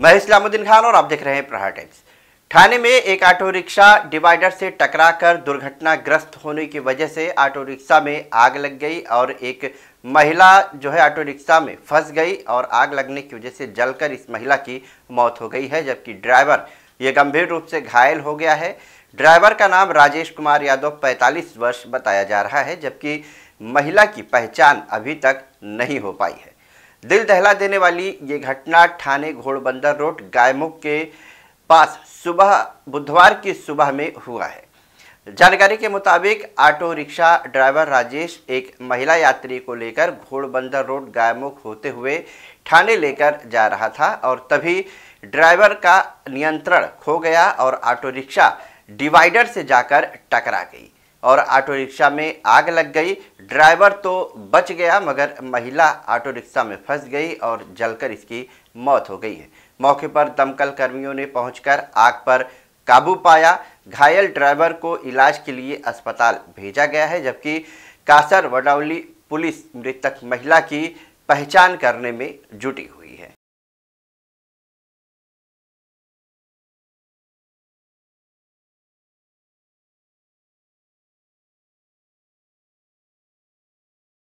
मैं इस्लामुद्दीन खान और आप देख रहे हैं प्रहार टाइम्स थाने में एक ऑटो रिक्शा डिवाइडर से टकरा कर दुर्घटनाग्रस्त होने की वजह से ऑटो रिक्शा में आग लग गई और एक महिला जो है ऑटो रिक्शा में फंस गई और आग लगने की वजह से जलकर इस महिला की मौत हो गई है जबकि ड्राइवर ये गंभीर रूप से घायल हो गया है ड्राइवर का नाम राजेश कुमार यादव 45 वर्ष बताया जा रहा है जबकि महिला की पहचान अभी तक नहीं हो पाई है दिल दहला देने वाली ये घटना ठाणे घोड़बंदर रोड गायमुख के पास सुबह बुधवार की सुबह में हुआ है जानकारी के मुताबिक ऑटो रिक्शा ड्राइवर राजेश एक महिला यात्री को लेकर घोड़बंदर रोड गायमुख होते हुए ठाणे लेकर जा रहा था और तभी ड्राइवर का नियंत्रण खो गया और ऑटो रिक्शा डिवाइडर से जाकर टकरा गई और ऑटो रिक्शा में आग लग गई ड्राइवर तो बच गया मगर महिला ऑटो रिक्शा में फंस गई और जलकर इसकी मौत हो गई है मौके पर दमकल कर्मियों ने पहुंचकर आग पर काबू पाया घायल ड्राइवर को इलाज के लिए अस्पताल भेजा गया है जबकि कासर वडौली पुलिस मृतक महिला की पहचान करने में जुटी हुई